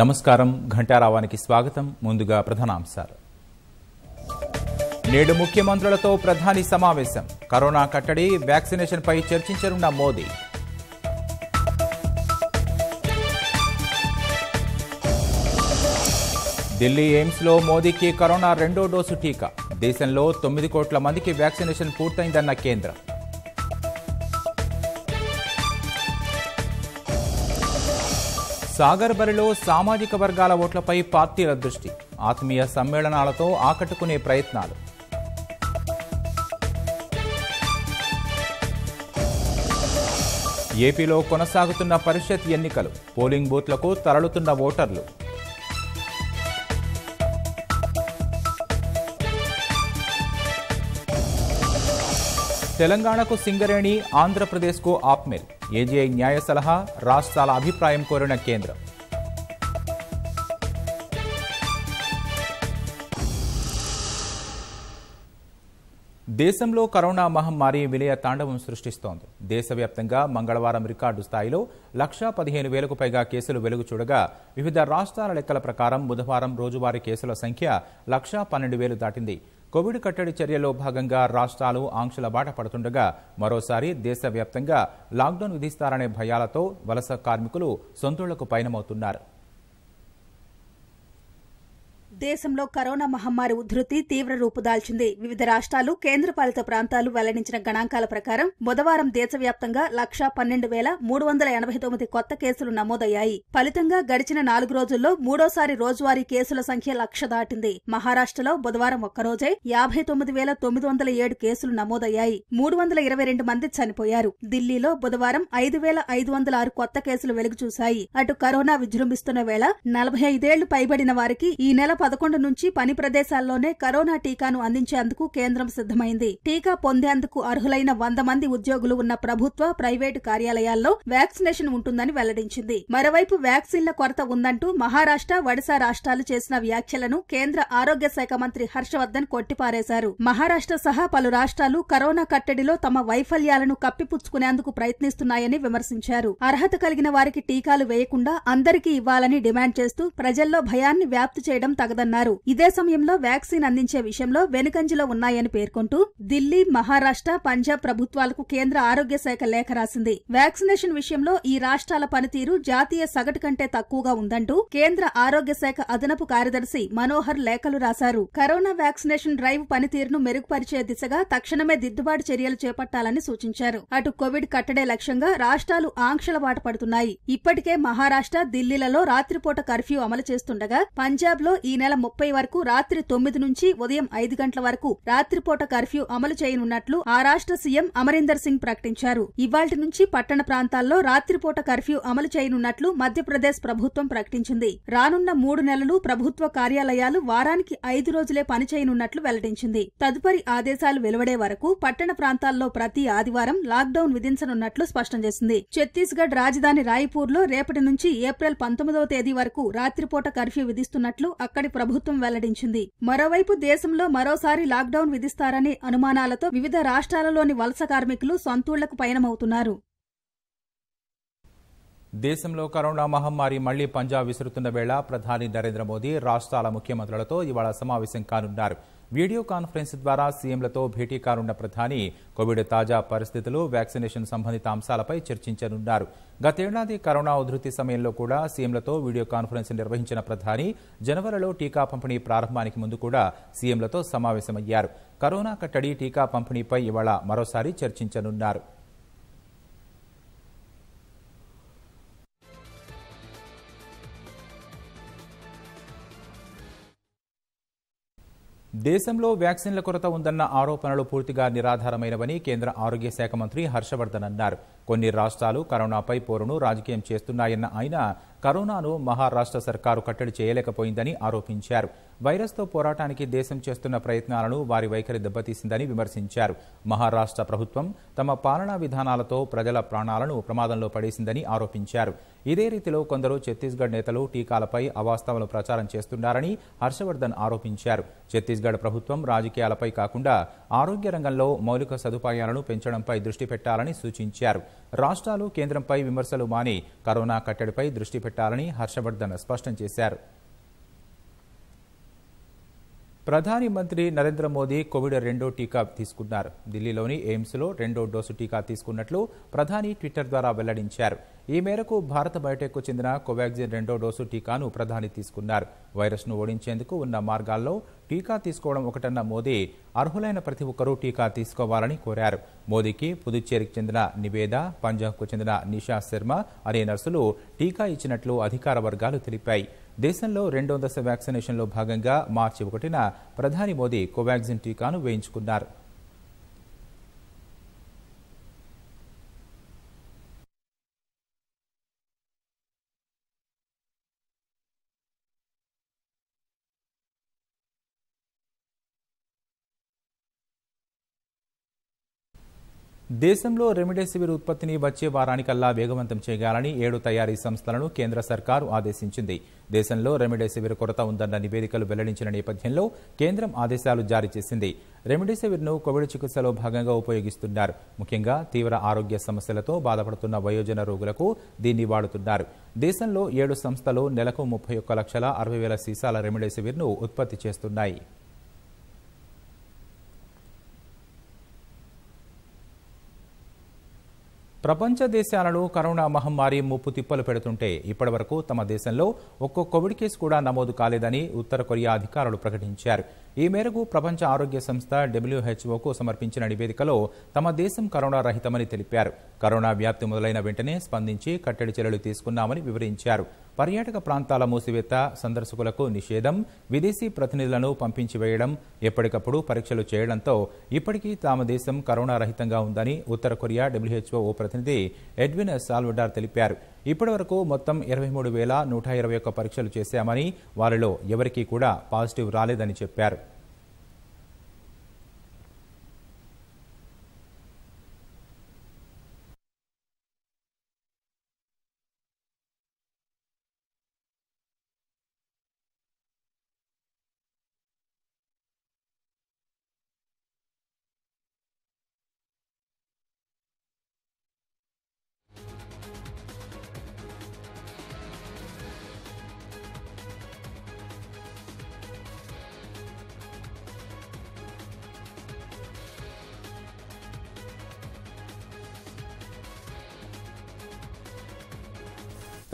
నమస్కారం ఘంటారావానికి స్వాగతం ముందుగా ప్రధానాంశాలు నేడు ముఖ్యమంత్రులతో ప్రధాని సమావేశం కరోనా కట్టడి వ్యాక్సినేషన్పై చర్చించనున్న మోదీ ఢిల్లీ ఎయిమ్స్లో మోదీకి కరోనా రెండో డోసు టీకా దేశంలో తొమ్మిది కోట్ల మందికి వ్యాక్సినేషన్ పూర్తయిందన్న కేంద్రం సాగర్ బరిలో సామాజిక వర్గాల ఓట్లపై పార్టీల దృష్టి ఆత్మీయ సమ్మేళనాలతో ఆకట్టుకునే ప్రయత్నాలు ఏపీలో కొనసాగుతున్న పరిషత్ ఎన్నికలు పోలింగ్ బూత్లకు తరలుతున్న ఓటర్లు తెలంగాణకు సింగరేణి ఆంధ్రప్రదేశ్కు కు ఆప్మెల్ ఏజీఐ న్యాయ సలహా రాష్ట్రాల అభిప్రాయం కోరిన కేంద్రం దేశంలో కరోనా మహమ్మారి విలయ తాండవం సృష్టిస్తోంది దేశవ్యాప్తంగా మంగళవారం రికార్డు స్థాయిలో లక్షా పదిహేను వేలకు పైగా కేసులు వెలుగు చూడగా వివిధ రాష్ట్రాల లెక్కల ప్రకారం బుధవారం రోజువారీ కేసుల సంఖ్య లక్షా పన్నెండు వేలు దాటింది కోవిడ్ కట్టడి చర్యలో భాగంగా రాష్ట్రాలు ఆంక్షల బాట పడుతుండగా మరోసారి దేశవ్యాప్తంగా లాక్డౌన్ విధిస్తారనే భయాలతో వలస కార్మికులు సొంతూళ్లకు పయనమవుతున్నారు దేశంలో కరోనా మహమ్మారి ఉధృతి తీవ్ర రూపుదాల్చింది వివిధ రాష్ట్రాలు కేంద్రపాలిత ప్రాంతాలు వెల్లడించిన గణాంకాల ప్రకారం బుధవారం దేశవ్యాప్తంగా లక్షా పన్నెండు వేల మూడు వందల ఎనభై తొమ్మిది కొత్త కేసులు నమోదయ్యాయి ఫలితంగా గడిచిన నాలుగు రోజుల్లో మూడోసారి రోజువారీ కేసుల సంఖ్య లక్ష దాటింది మహారాష్ట్రలో బుధవారం ఒక్కరోజే యాభై తొమ్మిది వేల తొమ్మిది వందల ఏడు కేసులు నమోదయ్యాయి మూడు వందల ఇరవై రెండు మంది చనిపోయారు ఢిల్లీలో బుధవారం ఐదు వేల ఐదు వందల ఆరు కొత్త కేసులు వెలుగుచూశాయి అటు కరోనా విజృంభిస్తున్న వేళ నలభై ఐదేళ్లు పైబడిన వారికి ఈ నెల పదకొండు నుంచి పని ప్రదేశాల్లోనే కరోనా టీకాను అందించేందుకు కేంద్రం సిద్ధమైంది టీకా పొందేందుకు అర్హులైన వంద మంది ఉద్యోగులు ఉన్న ప్రభుత్వ ప్రైవేటు కార్యాలయాల్లో వ్యాక్సినేషన్ ఉంటుందని వెల్లడించింది మరోవైపు వ్యాక్సిన్ల కొరత ఉందంటూ మహారాష్ట్ర ఒడిశా రాష్ట్రాలు చేసిన వ్యాఖ్యలను కేంద్ర ఆరోగ్య శాఖ మంత్రి హర్షవర్ధన్ కొట్టిపారేశారు మహారాష్ట్ర సహా పలు రాష్ట్రాలు కరోనా కట్టడిలో తమ వైఫల్యాలను కప్పిపుచ్చుకునేందుకు ప్రయత్నిస్తున్నాయని విమర్శించారు అర్హత కలిగిన వారికి టీకాలు వేయకుండా అందరికీ ఇవ్వాలని డిమాండ్ చేస్తూ ప్రజల్లో భయాన్ని వ్యాప్తి చేయడం తగ సాగదన్నారు ఇదే సమయంలో వ్యాక్సిన్ అందించే విషయంలో వెనుకంజలో ఉన్నాయని పేర్కొంటూ ఢిల్లీ మహారాష్ట్ర పంజాబ్ ప్రభుత్వాలకు కేంద్ర ఆరోగ్య శాఖ లేఖ రాసింది వ్యాక్సినేషన్ విషయంలో ఈ రాష్ట్రాల పనితీరు జాతీయ సగటు కంటే తక్కువగా ఉందంటూ కేంద్ర ఆరోగ్య శాఖ అదనపు కార్యదర్శి మనోహర్ లేఖలు రాశారు కరోనా వ్యాక్సినేషన్ డ్రైవ్ పనితీరును మెరుగుపరిచే దిశగా తక్షణమే దిద్దుబాటు చర్యలు చేపట్టాలని సూచించారు అటు కోవిడ్ కట్టడే లక్ష్యంగా రాష్ట్రాలు ఆంక్షల బాట పడుతున్నాయి ఇప్పటికే మహారాష్ట్ర ఢిల్లీలలో రాత్రిపూట కర్ఫ్యూ అమలు చేస్తుండగా పంజాబ్ లో ఈ నెల నెల ముప్పై వరకు రాత్రి తొమ్మిది నుంచి ఉదయం ఐదు గంటల వరకు రాత్రిపూట కర్ఫ్యూ అమలు చేయనున్నట్లు ఆ రాష్ట్ర సీఎం అమరీందర్ సింగ్ ప్రకటించారు ఇవాళ్టి నుంచి పట్టణ ప్రాంతాల్లో రాత్రిపూట కర్ఫ్యూ అమలు చేయనున్నట్లు మధ్యప్రదేశ్ ప్రభుత్వం ప్రకటించింది రానున్న మూడు నెలలు ప్రభుత్వ కార్యాలయాలు వారానికి ఐదు రోజులే పనిచేయనున్నట్లు వెల్లడించింది తదుపరి ఆదేశాలు వెలువడే వరకు పట్టణ ప్రాంతాల్లో ప్రతి ఆదివారం లాక్డౌన్ విధించనున్నట్లు స్పష్టం చేసింది ఛత్తీస్గఢ్ రాజధాని రాయ్పూర్లో రేపటి నుంచి ఏప్రిల్ పంతొమ్మిదవ తేదీ వరకు రాత్రిపూట కర్ఫ్యూ విధిస్తున్నట్లు అక్కడి ప్రభుత్వం వెల్లడించింది మరోవైపు దేశంలో మరోసారి లాక్డౌన్ విధిస్తారనే అనుమానాలతో వివిధ రాష్ట్రాలలోని వలస కార్మికులు సొంతూళ్లకు పయనమవుతున్నారు దేశంలో కరోనా మహమ్మారి మళ్లీ పంజాబ్ విసురుతున్న వేళ ప్రధాని నరేంద్ర మోదీ రాష్ట్రాల ముఖ్యమంత్రులతో ఇవాళ సమావేశం కానున్నారు వీడియో కాన్ఫరెన్స్ ద్వారా సీఎంలతో భేటీ కానున్న ప్రధాని కోవిడ్ తాజా పరిస్థితులు వ్యాక్సినేషన్ సంబంధిత అంశాలపై చర్చించనున్నారు గతేడాది కరోనా ఉధృతి సమయంలో కూడా సీఎంలతో వీడియో కాన్ఫరెన్స్ నిర్వహించిన ప్రధాని జనవరిలో టీకా పంపిణీ ప్రారంభానికి ముందు కూడా సీఎంలతో సమావేశమయ్యారు కరోనా కట్టడి టీకా పంపిణీపై ఇవాళ మరోసారి చర్చించనున్నారు దేశంలో వ్యాక్సిన్ల కొరత ఉందన్న ఆరోపణలు పూర్తిగా నిరాధారమైనవని కేంద్ర ఆరోగ్య శాఖ మంత్రి హర్షవర్ధన్ అన్నారు కొన్ని రాష్ట్రాలు కరోనాపై పోరును రాజకీయం చేస్తున్నాయన్న ఆయన కరోనాను మహారాష్ట్ర సర్కారు కట్టడి చేయలేకపోయిందని ఆరోపించారు వైరస్తో పోరాటానికి దేశం చేస్తున్న ప్రయత్నాలను వారి వైఖరి దెబ్బతీసిందని విమర్శించారు మహారాష్ట్ర ప్రభుత్వం తమ పాలనా విధానాలతో ప్రజల ప్రాణాలను ప్రమాదంలో పడేసిందని ఆరోపించారు ఇదే రీతిలో కొందరు ఛత్తీస్గఢ్ నేతలు టీకాలపై అవాస్తవాలు ప్రచారం చేస్తున్నారని హర్షవర్ధన్ ఆరోపించారు ఛత్తీస్గఢ్ ప్రభుత్వం రాజకీయాలపై కాకుండా ఆరోగ్య రంగంలో మౌలిక సదుపాయాలను పెంచడంపై దృష్టి పెట్టాలని సూచించారు రాష్ట్రాలు కేంద్రంపై విమర్శలు మాని కరోనా కట్టడిపై దృష్టి పెట్టాలని హర్షవర్ధన్ స్పష్టం చేశారు ప్రధాని మంత్రి నరేంద్ర మోదీ కోవిడ్ రెండో టీకా తీసుకున్నారు ఢిల్లీలోని ఎయిమ్స్లో రెండో డోసు టీకా తీసుకున్నట్లు ప్రధాని ట్విట్టర్ ద్వారా వెల్లడించారు ఈ మేరకు భారత బయోటెక్కు చెందిన కోవాక్సిన్ రెండో డోసు టీకాను ప్రధాని తీసుకున్నారు వైరస్ను ఓడించేందుకు ఉన్న మార్గాల్లో టీకా తీసుకోవడం ఒకటన్న మోదీ అర్హులైన ప్రతి ఒక్కరూ టీకా తీసుకోవాలని కోరారు మోదీకి పుదుచ్చేరికి చెందిన నివేద పంజాబ్కు చెందిన నిషా శర్మ అనే నర్సులు టీకా ఇచ్చినట్లు అధికార వర్గాలు తెలిపాయి దేశంలో రెండో దశ వ్యాక్సినేషన్లో భాగంగా మార్చి ఒకటిన ప్రధాని మోదీ కోవాక్సిన్ టీకాను వేయించుకున్నారు దేశంలో రెమిడెసివిర్ ఉత్పత్తిని వచ్చే వారానికల్లా వేగవంతం చేయాలని ఏడు తయారీ సంస్థలను కేంద్ర సర్కారు ఆదేశించింది దేశంలో రెమిడెసివిర్ కొరత ఉందన్న నివేదికలు వెల్లడించిన నేపథ్యంలో కేంద్రం ఆదేశాలు జారీ చేసింది రెమిడెసివిర్ను కోవిడ్ చికిత్సలో భాగంగా ఉపయోగిస్తున్నారు ముఖ్యంగా తీవ్ర ఆరోగ్య సమస్యలతో బాధపడుతున్న వయోజన రోగులకు దీన్ని వాడుతున్నారు దేశంలో ఏడు సంస్థలు నెలకు ముప్పై ఒక్క లక్షల అరవై వేల సీసాల రెమిడెసివిర్ను ఉత్పత్తి చేస్తున్నాయి ప్రపంచ దేశాలలో కరోనా మహమ్మారి ముప్పు తిప్పలు పెడుతుంటే ఇప్పటివరకు తమ దేశంలో ఒక్కో కోవిడ్ కేసు కూడా నమోదు కాలేదని ఉత్తర కొరియా అధికారులు ప్రకటించారు ఈ మేరకు ప్రపంచ ఆరోగ్య సంస్థ డబ్ల్యూహెచ్ఓకు సమర్పించిన నివేదికలో తమ దేశం కరోనా రహితమని తెలిపారు కరోనా వ్యాప్తి మొదలైన వెంటనే స్పందించి కట్టడి చర్యలు తీసుకున్నామని వివరించారు పర్యాటక ప్రాంతాల మూసివేత సందర్శకులకు నిషేధం విదేశీ ప్రతినిధులను పంపించి వేయడం ఎప్పటికప్పుడు పరీక్షలు చేయడంతో ఇప్పటికీ తమ దేశం కరోనా రహితంగా ఉందని ఉత్తర కొరియా డబ్ల్యూహెచ్ఓ ప్రతినిధి ఎడ్విన్ సాల్వడార్ తెలిపారు ఇప్పటి వరకు మొత్తం ఇరవై మూడు వేల నూట ఇరవై ఒక్క పరీక్షలు చేశామని వారిలో ఎవరికీ కూడా పాజిటివ్ రాలేదని చెప్పారు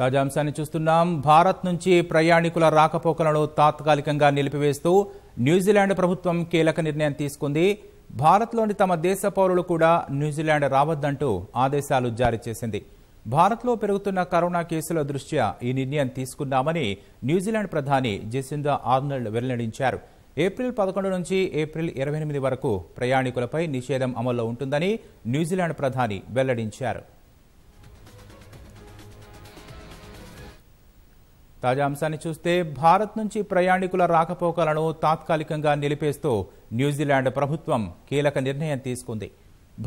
తాజాంశాన్ని చూస్తున్నాం భారత్ నుంచి ప్రయాణికుల రాకపోకలను తాత్కాలికంగా నిలిపివేస్తూ న్యూజిలాండ్ ప్రభుత్వం కీలక నిర్ణయం తీసుకుంది భారత్లోని తమ దేశ పౌరులు కూడా న్యూజిలాండ్ రావద్దంటూ ఆదేశాలు జారీ చేసింది భారత్లో పెరుగుతున్న కరోనా కేసుల దృష్ట్యా ఈ నిర్ణయం తీసుకున్నామని న్యూజిలాండ్ ప్రధాని జెసిందా ఆర్నల్డ్ వెల్లడించారు ఏప్రిల్ పదకొండు నుంచి ఏప్రిల్ ఇరవై వరకు ప్రయాణికులపై నిషేధం అమల్లో ఉంటుందని న్యూజిలాండ్ ప్రధాని వెల్లడించారు తాజా అంశాన్ని చూస్తే భారత్ నుంచి ప్రయాణికుల రాకపోకలను తాత్కాలికంగా నిలిపేస్తూ న్యూజిలాండ్ ప్రభుత్వం కీలక నిర్ణయం తీసుకుంది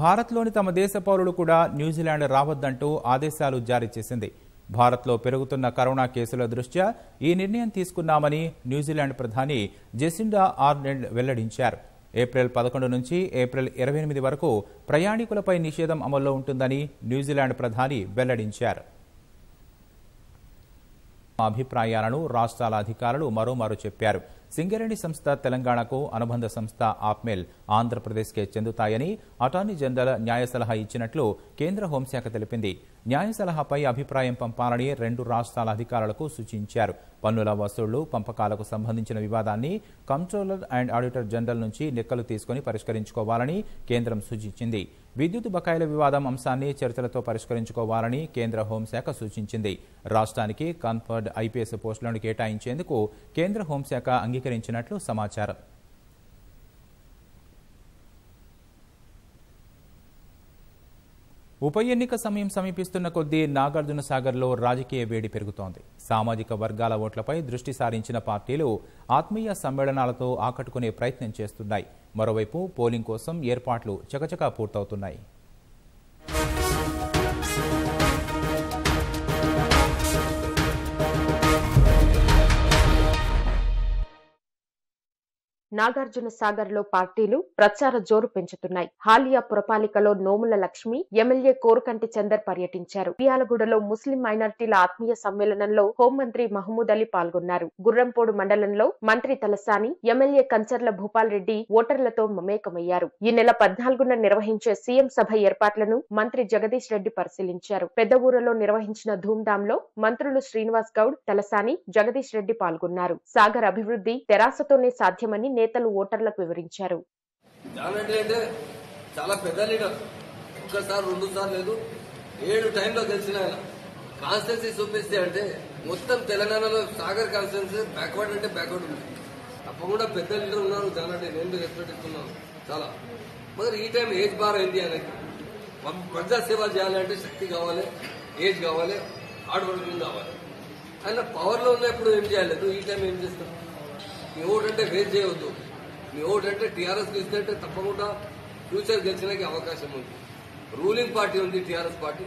భారత్లోని తమ దేశ పౌరులు కూడా న్యూజిలాండ్ రావద్దంటూ ఆదేశాలు జారీ చేసింది భారత్లో పెరుగుతున్న కరోనా కేసుల దృష్ట్యా ఈ నిర్ణయం తీసుకున్నామని న్యూజిలాండ్ ప్రధాని జెసిండా ఆర్నెండ్ వెల్లడించారు ఏప్రిల్ పదకొండు నుంచి ఏప్రిల్ ఇరవై ఎనిమిది వరకు ప్రయాణికులపై నిషేధం అమల్లో ఉంటుందని న్యూజిలాండ్ ప్రధాని వెల్లడించారు అభిప్రాయాలను రాష్ట్రాల అధికారులు మరోమారు చెప్పారు సింగరేణి సంస్థ తెలంగాణకు అనుబంధ సంస్థ ఆప్మేల్ ఆంధ్రప్రదేశ్కే చెందుతాయని అటార్నీ జనరల్ న్యాయ సలహా ఇచ్చినట్లు కేంద్ర హోంశాఖ తెలిపింది న్యాయ సలహాపై అభిప్రాయం పంపాలని రెండు రాష్ట్రాల అధికారులకు సూచించారు పన్నుల వసూళ్లు పంపకాలకు సంబంధించిన వివాదాన్ని కంట్రోలర్ అండ్ ఆడిటర్ జనరల్ నుంచి నిక్కలు తీసుకుని పరిష్కరించుకోవాలని కేంద్రం సూచించింది విద్యుత్ బకాయిల వివాదం అంశాన్ని చర్చలతో పరిష్కరించుకోవాలని కేంద్ర హోంశాఖ సూచించింది రాష్ట్రానికి కన్ఫర్డ్ ఐపీఎస్ పోస్టులను కేటాయించేందుకు కేంద్ర హోంశాఖ అంగీకరించినట్లు సమాచారం ఉప ఎన్నిక సమయం సమీపిస్తున్న కొద్దీ నాగార్జున సాగర్లో రాజకీయ వేడి పెరుగుతోంది సామాజిక వర్గాల ఓట్లపై దృష్టి సారించిన పార్టీలు ఆత్మీయ సమ్మేళనాలతో ఆకట్టుకునే ప్రయత్నం చేస్తున్నాయి మరోవైపు పోలింగ్ కోసం ఏర్పాట్లు చకచకా పూర్తవుతున్నాయి నాగార్జున సాగర్ లో పార్టీలు ప్రచార జోరు పెంచుతున్నాయి హాలియా పురపాలికలో నోముల లక్ష్మి ఎమ్మెల్యే కోరుకంటి చందర్ పర్యటించారు పియాలగూడలో ముస్లిం మైనార్టీల ఆత్మీయ సమ్మేళనంలో హోంమంత్రి మహమూద్ అలీ పాల్గొన్నారు గుర్రంపోడు మండలంలో మంత్రి తలసాని ఎమ్మెల్యే కంచర్ల భూపాల్ రెడ్డి ఓటర్లతో మమేకమయ్యారు ఈ నెల పద్నాలుగున నిర్వహించే సీఎం సభ ఏర్పాట్లను మంత్రి జగదీష్ రెడ్డి పరిశీలించారు పెద్ద ఊరలో నిర్వహించిన ధూమ్ధామ్ లో మంత్రులు శ్రీనివాస్ గౌడ్ తలసాని జగదీష్ రెడ్డి పాల్గొన్నారు సాగర్ అభివృద్ధి తెరాసతోనే సాధ్యమని నేతలు ఓటర్లకు వివరించారు చాలా పెద్ద లీడర్ ఒక్కసారి రెండు సార్లు లేదు ఏడు టైంలో గెలిచిన ఆయన చూపిస్తే అంటే మొత్తం తెలంగాణలో సాగర్ కాన్స్టెన్సీ బ్యాక్వర్డ్ అంటే బ్యాక్వర్డ్ ఉంది తప్పకుండా పెద్ద లీడర్ ఉన్నారు చాలా నేను రెస్పెక్ట్ ఇస్తున్నాను చాలా మరి ఈ టైం ఏజ్ బార్ అయింది ఆయనకి ప్రజా సేవ చేయాలంటే శక్తి కావాలి ఏజ్ కావాలి హార్డ్ వర్కింగ్ కావాలి ఆయన పవర్లో ఉన్నప్పుడు ఏం చేయలేదు ఈ టైం ఏం చేస్తారు మీ ఓటంటే ఫేస్ చేయవద్దు మీ ఓటంటే టీఆర్ఎస్ గెలిస్తే తప్పకుండా ఫ్యూచర్ గెలిచడానికి అవకాశం ఉంది రూలింగ్ పార్టీ ఉంది టీఆర్ఎస్ పార్టీ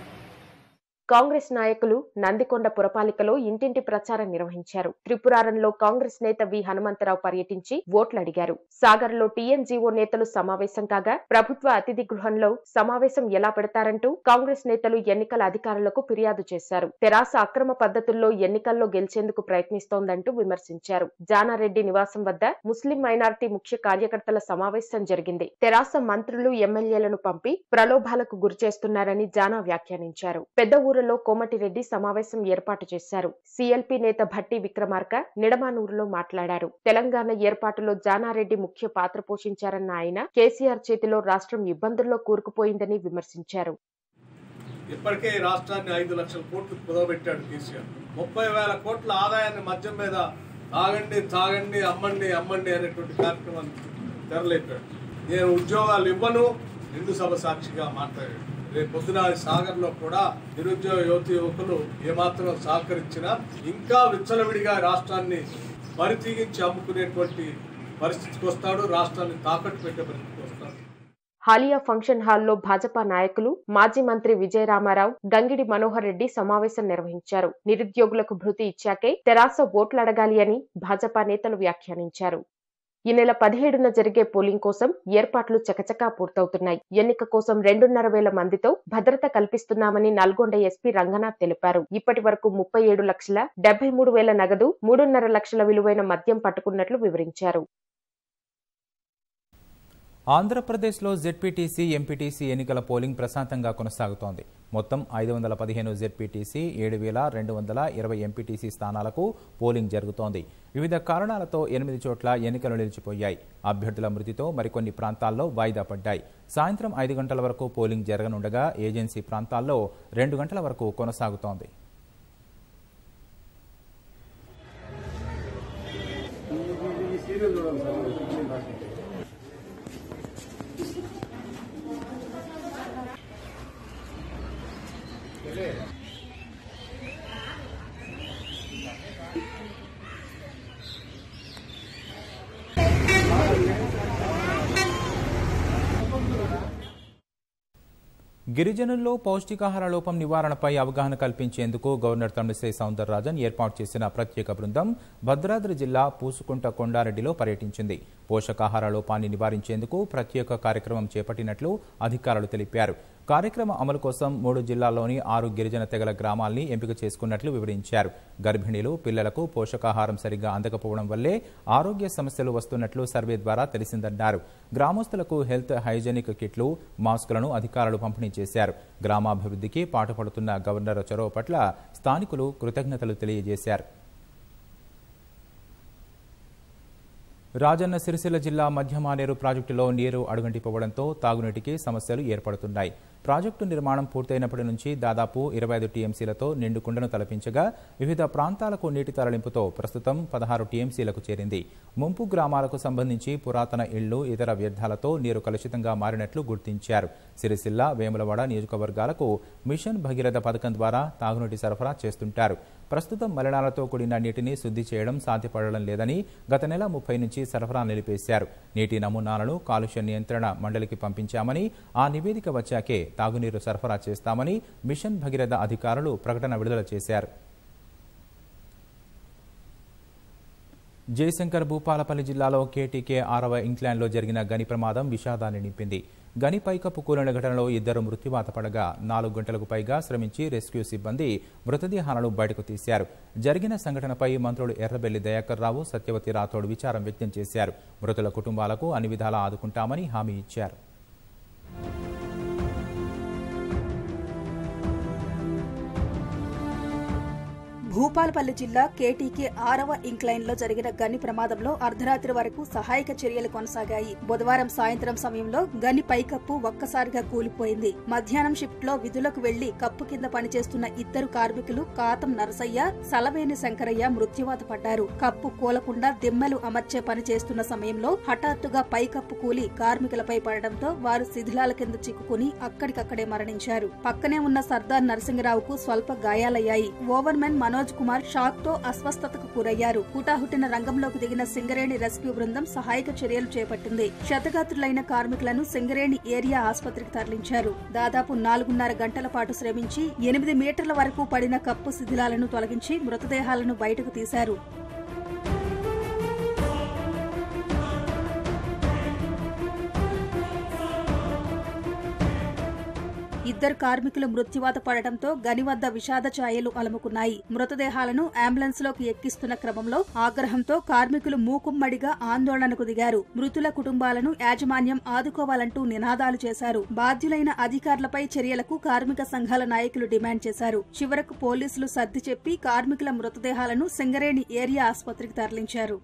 కాంగ్రెస్ నాయకులు నందికొండ పురపాలికలో ఇంటింటి ప్రచారం నిర్వహించారు త్రిపురారంలో కాంగ్రెస్ నేత వి హనుమంతరావు పర్యటించి ఓట్లు అడిగారు సాగర్ లో టీఎంజీఓ నేతలు సమావేశం కాగా ప్రభుత్వ అతిథి గృహంలో సమావేశం ఎలా పెడతారంటూ కాంగ్రెస్ నేతలు ఎన్నికల అధికారులకు ఫిర్యాదు చేశారు తెరాస అక్రమ పద్ధతుల్లో ఎన్నికల్లో గెలిచేందుకు ప్రయత్నిస్తోందంటూ విమర్శించారు జానారెడ్డి నివాసం వద్ద ముస్లిం మైనార్టీ ముఖ్య కార్యకర్తల సమావేశం జరిగింది తెరాస మంత్రులు ఎమ్మెల్యేలను పంపి ప్రలోభాలకు గురిచేస్తున్నారని జానా వ్యాఖ్యానించారు పెద్ద ఊరు నిడమానూరులో కోమటిరెడ్డి సమావేశం ఏర్పాటు చేశారు సీఎల్పీ నేత భట్టి విక్రమార్క నిడమానూరులో మాట్లాడారు తెలంగాణ ఏర్పాటులో జానారెడ్డి ముఖ్య పాత్ర పోషించారన్న ఆయన కేసీఆర్ చేతిలో రాష్ట్రం ఇబ్బందుల్లో కూరుకుపోయిందని విమర్శించారు ఇప్పటికే రాష్ట్రాన్ని ఐదు లక్షల కోట్లు కుదవబెట్టాడు కేసీఆర్ ముప్పై వేల కోట్ల ఆదాయాన్ని మద్యం మీద తాగండి తాగండి అమ్మండి అమ్మండి అనేటువంటి కార్యక్రమాన్ని తెరలేపాడు నేను ఉద్యోగాలు ఇవ్వను హిందూ సభ సాక్షిగా మాట్లాడాడు రేపు పొద్దున సాగర్ లో కూడా నిరుద్యోగ యువత యువకులు ఏమాత్రం సహకరించినా ఇంకా విచ్చలవిడిగా రాష్ట్రాన్ని పరితీగించి అమ్ముకునేటువంటి పరిస్థితికి వస్తాడు రాష్ట్రాన్ని తాకట్టు పెట్టే పరిస్థితికి వస్తాడు హాలియా ఫంక్షన్ హాల్లో భాజపా నాయకులు మాజీ మంత్రి విజయ రామారావు గంగిడి మనోహర్ రెడ్డి సమావేశం నిర్వహించారు నిరుద్యోగులకు భృతి ఇచ్చాకే తెరాస ఓట్లు అడగాలి అని భాజపా నేతలు వ్యాఖ్యానించారు ఈ నెల పదిహేడున జరిగే పోలింగ్ కోసం ఏర్పాట్లు చకచకా పూర్తవుతున్నాయి ఎన్నిక కోసం రెండున్నర వేల మందితో భద్రత కల్పిస్తున్నామని నల్గొండ ఎస్పీ రంగనాథ్ తెలిపారు ఇప్పటి వరకు ముప్పై ఏడు లక్షల డెబ్బై మూడు వేల నగదు మూడున్నర లక్షల విలువైన మద్యం పట్టుకున్నట్లు వివరించారు ఆంధ్రప్రదేశ్లో జెడ్పీటీసీ ఎంపీటీసీ ఎన్నికల పోలింగ్ ప్రశాంతంగా కొనసాగుతోంది మొత్తం ఐదు వందల పదిహేను జెడ్పీటీసీ ఏడు వేల రెండు వందల ఇరవై ఎంపీటీసీ స్థానాలకు పోలింగ్ జరుగుతోంది వివిధ కారణాలతో ఎనిమిది చోట్ల ఎన్నికలు నిలిచిపోయాయి అభ్యర్థుల మృతితో మరికొన్ని ప్రాంతాల్లో వాయిదా పడ్డాయి సాయంత్రం ఐదు గంటల వరకు పోలింగ్ జరగనుండగా ఏజెన్సీ ప్రాంతాల్లో రెండు గంటల వరకు కొనసాగుతోంది గిరిజనుల్లో పౌష్టికాహార లోపం నివారణపై అవగాహన కల్పించేందుకు గవర్నర్ తమిళిసై సౌందరరాజన్ ఏర్పాటు చేసిన ప్రత్యేక బృందం భద్రాద్రి జిల్లా పూసుకుంట కొండారెడ్డిలో పర్యటించింది పోషకాహార లోపాన్ని నివారించేందుకు ప్రత్యేక కార్యక్రమం చేపట్టినట్లు అధికారులు తెలిపారు కార్యక్రమ అమలు కోసం మూడు జిల్లాల్లోని ఆరు గిరిజన తెగల గ్రామాల్ని ఎంపిక చేసుకున్నట్లు వివరించారు గర్భిణీలు పిల్లలకు పోషకాహారం సరిగ్గా అందకపోవడం వల్లే ఆరోగ్య సమస్యలు వస్తున్నట్లు సర్వే ద్వారా తెలిసిందన్నారు గ్రామస్తులకు హెల్త్ హైజెనిక్ కిట్లు మాస్కులను అధికారులు పంపిణీ చేశారు గ్రామాభివృద్ధికి పాటుపడుతున్న గవర్నర్ చొరవ పట్ల స్థానికులు కృతజ్ఞతలు తెలియజేశారు రాజన్న సిరిసిల్ల జిల్లా మధ్యమానేరు ప్రాజెక్టులో నీరు అడుగంటిపోవడంతో తాగునీటికి సమస్యలు ఏర్పడుతున్నాయి ప్రాజెక్టు నిర్మాణం పూర్తయినప్పటి నుంచి దాదాపు ఇరవై ఐదు టీఎంసీలతో నిండుకుండను తలపించగా వివిధ ప్రాంతాలకు నీటి తరలింపుతో ప్రస్తుతం పదహారు టీఎంసీలకు చేరింది ముంపు గ్రామాలకు సంబంధించి పురాతన ఇళ్లు ఇతర వ్యర్థాలతో నీరు కలుషితంగా మారినట్లు గుర్తించారు సిరిసిల్ల వేములవాడ నియోజకవర్గాలకు మిషన్ భగీరథ పథకం ద్వారా తాగునీటి సరఫరా చేస్తుంటారు ప్రస్తుతం మలినాలతో కూడిన నీటిని శుద్ధి చేయడం సాధ్యపడడం లేదని గత నెల ముప్పై నుంచి సరఫరా నిలిపేశారు నీటి నమూనాలను కాలుష్య నియంత్రణ మండలికి పంపించామని ఆ నివేదిక వచ్చాకే తాగునీరు సరఫరా చేస్తామని మిషన్ భగీరథ అధికారులు ప్రకటన విడుదల చేశారు జయశంకర్ భూపాలపల్లి జిల్లాలో కేటీకే ఆరవ ఇంగ్లాండ్లో జరిగిన గని ప్రమాదం విషాదాన్ని నింపింది పైకప్పు కూలిన ఘటనలో ఇద్దరు మృత్యువాత పడగా నాలుగు గంటలకు పైగా శ్రమించి రెస్క్యూ సిబ్బంది మృతదేహాలను బయటకు తీశారు జరిగిన సంఘటనపై మంత్రులు ఎర్రబెల్లి దయాకర్ రావు సత్యవతి రాథోడ్ విచారం వ్యక్తం చేశారు మృతుల కుటుంబాలకు అన్ని విధాలా ఆదుకుంటామని హామీ ఇచ్చారు భూపాలపల్లి జిల్లా కేటీకే ఆరవ ఇంక్లైన్ లో జరిగిన గని ప్రమాదంలో అర్ధరాత్రి వరకు సహాయక చర్యలు కొనసాగాయి బుధవారం సాయంత్రం సమయంలో గని పైకప్పు ఒక్కసారిగా కూలిపోయింది మధ్యాహ్నం షిఫ్ట్ లో విధులకు వెళ్లి కప్పు కింద పనిచేస్తున్న ఇద్దరు కార్మికులు కాతం నరసయ్య సలవేని శంకరయ్య మృత్యువాత పడ్డారు కప్పు కూలకుండా దిమ్మలు అమర్చే పని చేస్తున్న సమయంలో హఠాత్తుగా పైకప్పు కూలి కార్మికులపై పడడంతో వారు శిథిలాల కింద చిక్కుకుని అక్కడికక్కడే మరణించారు పక్కనే ఉన్న సర్దార్ నరసింహరావుకు స్వల్ప గాయాలయ్యాయి ఓవర్మెన్ మనోజ్ రాజ్ కుమార్ షాక్ తో అస్వస్థతకు గురయ్యారు హుటాహుటిన రంగంలోకి దిగిన సింగరేణి రెస్క్యూ బృందం సహాయక చర్యలు చేపట్టింది క్షతగాత్రులైన కార్మికులను సింగరేణి ఏరియా ఆసుపత్రికి తరలించారు దాదాపు నాలుగున్నర గంటల పాటు శ్రమించి ఎనిమిది మీటర్ల వరకు పడిన కప్పు శిథిలాలను తొలగించి మృతదేహాలను బయటకు తీశారు ఇద్దరు కార్మికులు మృత్యువాత పడటంతో గని వద్ద విషాద ఛాయలు అలముకున్నాయి మృతదేహాలను అంబులెన్స్ లోకి ఎక్కిస్తున్న క్రమంలో ఆగ్రహంతో కార్మికులు మూకుమ్మడిగా ఆందోళనకు దిగారు మృతుల కుటుంబాలను యాజమాన్యం ఆదుకోవాలంటూ నినాదాలు చేశారు బాధ్యులైన అధికారులపై చర్యలకు కార్మిక సంఘాల నాయకులు డిమాండ్ చేశారు చివరకు పోలీసులు సర్ది చెప్పి కార్మికుల మృతదేహాలను సింగరేణి ఏరియా ఆసుపత్రికి తరలించారు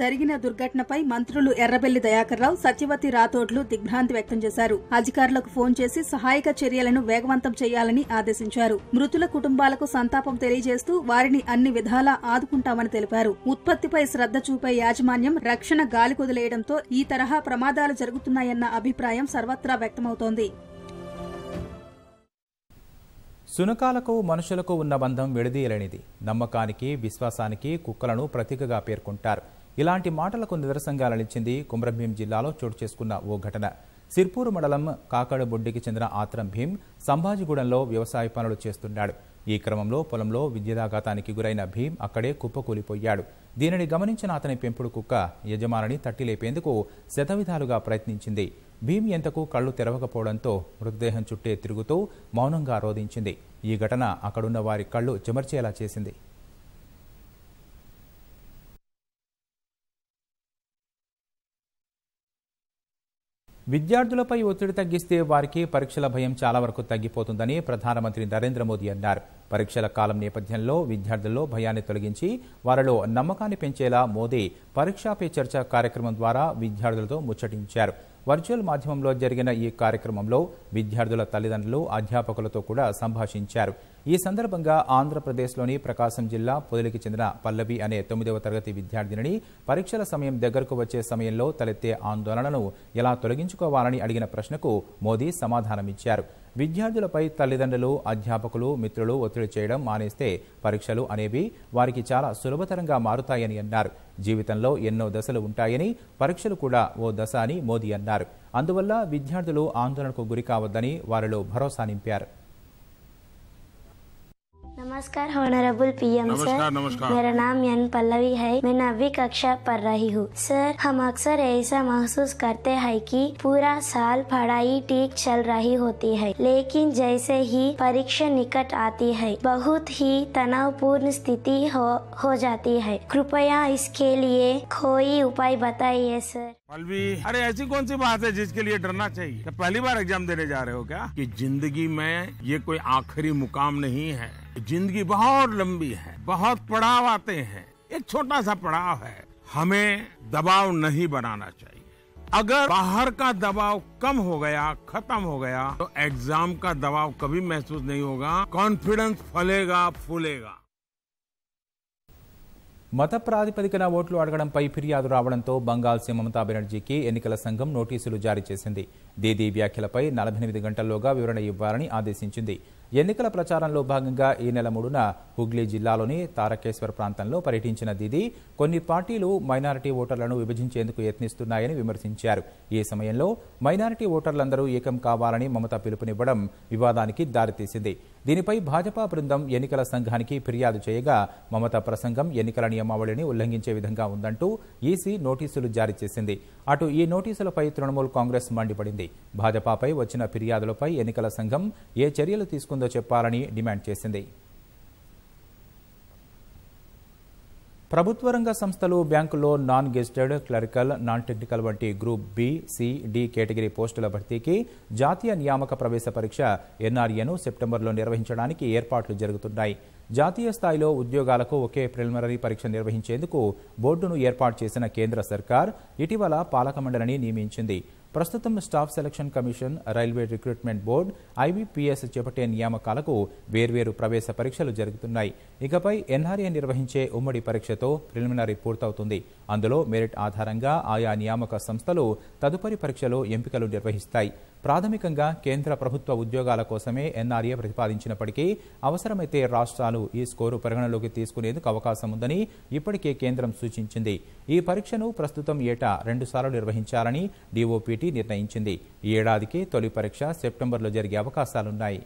జరిగిన దుర్ఘటనపై మంత్రులు ఎర్రబెల్లి దయాకర్రావు సత్యవతి రాథోడ్లు దిగ్భ్రాంతి వ్యక్తం చేశారు అధికారులకు ఫోన్ చేసి సహాయక చర్యలను వేగవంతం చేయాలని ఆదేశించారు మృతుల కుటుంబాలకు సంతాపం తెలియజేస్తూ వారిని అన్ని విధాలా ఆదుకుంటామని తెలిపారు ఉత్పత్తిపై శ్రద్ధ చూపే యాజమాన్యం రక్షణ గాలి కుదిలేయడంతో ఈ తరహా ప్రమాదాలు జరుగుతున్నాయన్న అభిప్రాయం సర్వత్రా వ్యక్తమవుతోంది సునకాలకు మనుషులకు ఉన్న బంధం విడదీయలేనిది నమ్మకానికి విశ్వాసానికి కుక్కలను ప్రతీకగా పేర్కొంటారు ఇలాంటి మాటలకు నిరసంగాలనిచ్చింది కుమ్రభీం జిల్లాలో చోటు చేసుకున్న ఓ ఘటన సిర్పూరు మండలం కాకడబొడ్డికి చెందిన ఆత్రం భీం సంభాజిగూడెంలో వ్యవసాయ పనులు చేస్తున్నాడు ఈ క్రమంలో పొలంలో విద్యుదాఘాతానికి గురైన భీం అక్కడే కుప్పకూలిపోయాడు దీనిని గమనించిన అతని పెంపుడు కుక్క యజమానిని తట్టిలేపేందుకు శతవిధాలుగా ప్రయత్నించింది భీం ఎంతకు కళ్ళు తెరవకపోవడంతో మృతదేహం చుట్టే తిరుగుతూ మౌనంగా రోధించింది ఈ ఘటన అక్కడున్న వారి కళ్ళు చెమర్చేలా చేసింది విద్యార్థులపై ఒత్తిడి తగ్గిస్తే వారికి పరీక్షల భయం చాలా వరకు తగ్గిపోతుందని ప్రధానమంత్రి నరేంద్ర మోదీ అన్నారు పరీక్షల కాలం నేపథ్యంలో విద్యార్థుల్లో భయాన్ని తొలగించి వారిలో నమ్మకాన్ని పెంచేలా మోదీ పరీక్షా పే చర్చ కార్యక్రమం ద్వారా విద్యార్థులతో ముచ్చటించారు వర్చువల్ మాధ్యమంలో జరిగిన ఈ కార్యక్రమంలో విద్యార్థుల తల్లిదండ్రులు అధ్యాపకులతో కూడా సంభాషించారు ఈ సందర్భంగా ఆంధ్రప్రదేశ్లోని ప్రకాశం జిల్లా పొదిలికి చెందిన పల్లవి అనే తొమ్మిదవ తరగతి విద్యార్థినిని పరీక్షల సమయం దగ్గరకు వచ్చే సమయంలో తలెత్తే ఆందోళనను ఎలా తొలగించుకోవాలని అడిగిన ప్రశ్నకు మోదీ సమాధానమిచ్చారు విద్యార్థులపై తల్లిదండ్రులు అధ్యాపకులు మిత్రులు ఒత్తిడి చేయడం మానేస్తే పరీక్షలు అనేవి వారికి చాలా సులభతరంగా మారుతాయని అన్నారు జీవితంలో ఎన్నో దశలు ఉంటాయని పరీక్షలు కూడా ఓ దశ అని మోదీ అన్నారు అందువల్ల విద్యార్థులు ఆందోళనకు గురికావద్దని వారిలో భరోసా నింపారు नमस्कार पी एम सर नमस्कार मेरा नाम यन पल्लवी है मैं नवी कक्षा पढ़ रही हूँ सर हम अक्सर ऐसा महसूस करते हैं कि पूरा साल पढ़ाई ठीक चल रही होती है लेकिन जैसे ही परीक्षा निकट आती है बहुत ही तनावपूर्ण स्थिति हो हो जाती है कृपया इसके लिए कोई उपाय बताइए सर पल्लवी अरे ऐसी कौन सी बात है जिसके लिए डरना चाहिए पहली बार एग्जाम देने जा रहे हो क्या की जिंदगी में ये कोई आखिरी मुकाम नहीं है जिंदगी बहुत लंबी है बहुत पड़ाव आते हैं एक छोटा सा पड़ाव है हमें दबाव नहीं बनाना चाहिए अगर बाहर का दबाव कम हो गया खत्म हो गया तो एग्जाम का दबाव कभी महसूस नहीं होगा कॉन्फिडेंस फलेगा फूलेगा मत మత ప్రాతిపదికన ఓట్లు అడగడంపై ఫిర్యాదు రావడంతో ममता बेनर्जी की एन कल संघं नोटिस जारी चेसी దీదీ వ్యాఖ్యలపై నలభై ఎనిమిది గంటల్లోగా వివరణ ఇవ్వాలని ఆదేశించింది ఎన్నికల ప్రచారంలో భాగంగా ఈ నెల మూడున హుగ్లీ జిల్లాలోని తారకేశ్వర్ ప్రాంతంలో పర్యటించిన దీది కొన్ని పార్టీలు మైనారిటీ ఓటర్లను విభజించేందుకు యత్నిస్తున్నాయని విమర్శించారు ఈ సమయంలో మైనారిటీ ఓటర్లందరూ ఏకం కావాలని మమత పిలుపునివ్వడం వివాదానికి దారితీసింది దీనిపై భాజపా బృందం ఎన్నికల సంఘానికి ఫిర్యాదు చేయగా మమత ప్రసంగం ఎన్నికల నియమావళిని ఉల్లంఘించే విధంగా ఉందంటూ ఈసీ నోటీసులు జారీ చేసింది అటు ఈ నోటీసులపై తృణమూల్ కాంగ్రెస్ మండిపడింది చేసింది భాజపాపై వచ్చిన ఫిర్యాదులపై ఎన్నికల సంఘం ఏ చర్యలు తీసుకుందో చెప్పాలని డిమాండ్ చేసింది ప్రభుత్వ రంగ సంస్థలు బ్యాంకులో non gazetted clerical non technical వంటి group B C D category పోస్టుల భర్తీకి జాతీయ నియామక ప్రవేశ పరీక్ష ఎన్ఆర్ఏను సెప్టెంబర్లో నిర్వహించడానికి ఏర్పాట్లు జరుగుతున్నాయి జాతీయ స్థాయిలో ఉద్యోగాలకు ఒకే ప్రిలిమినరీ పరీక్ష నిర్వహించేందుకు బోర్డును ఏర్పాటు చేసిన కేంద్ర సర్కార్ ఇటీవల పాలక మండలిని నియమించింది ప్రస్తుతం staff selection commission railway recruitment board IBPS చేపట్టే నియామకాలకు వేర్వేరు ప్రవేశ పరీక్షలు జరుగుతున్నాయి ఇకపై ఎన్ఆర్ఏ నిర్వహించే ఉమ్మడి పరీక్షతో ప్రిలిమినరీ పూర్తవుతుంది అందులో మెరిట్ ఆధారంగా ఆయా నియామక సంస్థలు తదుపరి పరీక్షలో ఎంపికలు నిర్వహిస్తాయి ప్రాథమికంగా కేంద్ర ప్రభుత్వ ఉద్యోగాల కోసమే ఎన్ఆర్ఏ ప్రతిపాదించినప్పటికీ అవసరమైతే రాష్ట్రాలు ఈ స్కోరు పరిగణలోకి తీసుకునేందుకు అవకాశం ఉందని ఇప్పటికే కేంద్రం సూచించింది ఈ పరీక్షను ప్రస్తుతం ఏటా రెండుసార్లు నిర్వహించాలని డీఓపీటీ నిర్ణయించింది ఈ ఏడాదికి తొలి పరీక్ష సెప్టెంబర్లో జరిగే అవకాశాలున్నాయి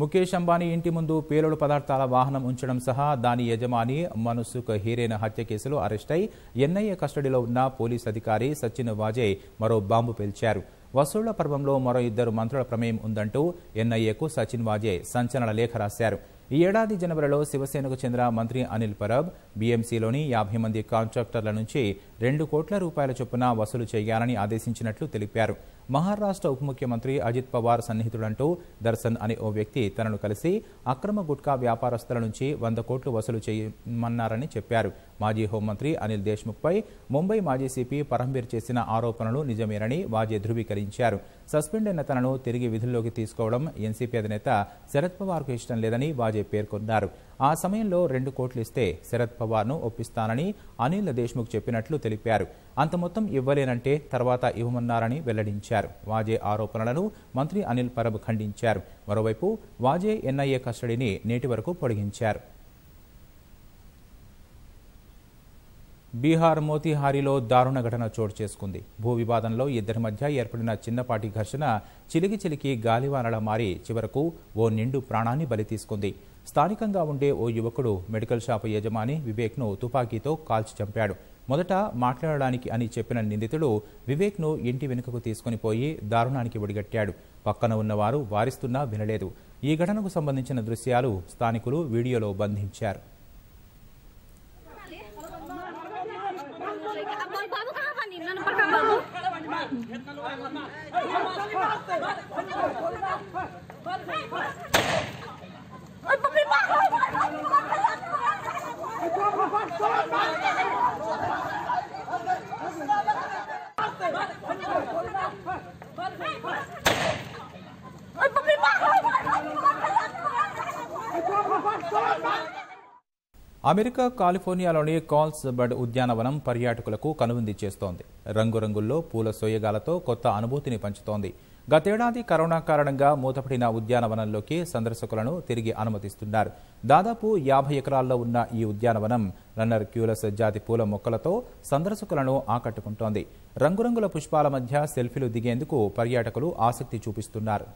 ముఖేష్ అంబానీ ఇంటి ముందు పేలుడు పదార్థాల వాహనం ఉంచడం సహా దాని యజమాని మనసుఖ హీరేన హత్య కేసులో అరెస్ట్ అయి ఎన్ఐఏ కస్టడీలో ఉన్న పోలీస్ అధికారి సచిన్ వాజే మరో బాంబు పేల్చారు వసూళ్ల పర్వంలో మరో ఇద్దరు మంత్రుల ప్రమేయం ఉందంటూ ఎన్ఐఏకు సచిన్ వాజే సంచలన లేఖ రాశారు ఈ ఏడాది జనవరిలో శివసేనకు చెందిన మంత్రి అనిల్ పరబ్ బీఎంసీలోని యాభై మంది కాంట్రాక్టర్ల నుంచి రెండు కోట్ల రూపాయల చొప్పున వసూలు చేయాలని ఆదేశించినట్లు తెలిపారు మహారాష్ట్ర ఉప ముఖ్యమంత్రి అజిత్ పవార్ సన్నిహితుడంటూ దర్శన్ అనే ఓ వ్యక్తి తనను కలిసి అక్రమ గుట్కా వ్యాపారస్తుల నుంచి వంద కోట్లు వసూలు చేయమన్నారని చెప్పారు మాజీ హోంమంత్రి అనిల్ దేశ్ముఖ్పై ముంబై మాజీ సిపి పరంబీర్ చేసిన ఆరోపణలు నిజమేనని వాజే ధృవీకరించారు సస్పెండ్ అయిన తనను తిరిగి విధుల్లోకి తీసుకోవడం ఎన్సీపీ అధినేత శరద్ పవార్కు ఇష్టం లేదని వాజే పేర్కొన్నారు ఆ సమయంలో రెండు కోట్లు ఇస్తే శరద్ పవార్ను ఒప్పిస్తానని అనిల్ దేశ్ముఖ్ చెప్పినట్లు తెలిపారు అంత మొత్తం ఇవ్వలేనంటే తర్వాత ఇవ్వమన్నారని వెల్లడించారు వాజే ఆరోపణలను మంత్రి అనిల్ పరబ్ ఖండించారు మరోవైపు వాజే ఎన్ఐఏ కస్టడీని నేటి వరకు పొడిగించారు బీహార్ మోతిహారిలో దారుణ ఘటన చోటు చేసుకుంది భూ వివాదంలో ఇద్దరి మధ్య ఏర్పడిన చిన్నపాటి ఘర్షణ చిలికి చిలికి గాలివానల మారి చివరకు ఓ నిండు ప్రాణాన్ని బలి తీసుకుంది స్థానికంగా ఉండే ఓ యువకుడు మెడికల్ షాపు యజమాని వివేక్ను తుపాకీతో కాల్చి చంపాడు మొదట మాట్లాడడానికి అని చెప్పిన నిందితుడు వివేక్ను ఇంటి వెనుకకు తీసుకుని పోయి దారుణానికి ఒడిగట్టాడు పక్కన ఉన్నవారు వారిస్తున్నా వినలేదు ఈ ఘటనకు సంబంధించిన దృశ్యాలు స్థానికులు వీడియోలో బంధించారు అమెరికా కాలిఫోర్నియాలోని కాల్స్ బర్డ్ ఉద్యానవనం పర్యాటకులకు కనువింది చేస్తోంది రంగురంగుల్లో పూల సోయగాలతో కొత్త అనుభూతిని పంచుతోంది గతేడాది కరోనా కారణంగా మూతపడిన ఉద్యానవనంలోకి సందర్శకులను తిరిగి అనుమతిస్తున్నారు దాదాపు యాభై ఎకరాల్లో ఉన్న ఈ ఉద్యానవనం రన్నర్ క్యూలస్ జాతి పూల మొక్కలతో సందర్శకులను ఆకట్టుకుంటోంది రంగురంగుల పుష్పాల మధ్య సెల్ఫీలు దిగేందుకు పర్యాటకులు ఆసక్తి చూపిస్తున్నారు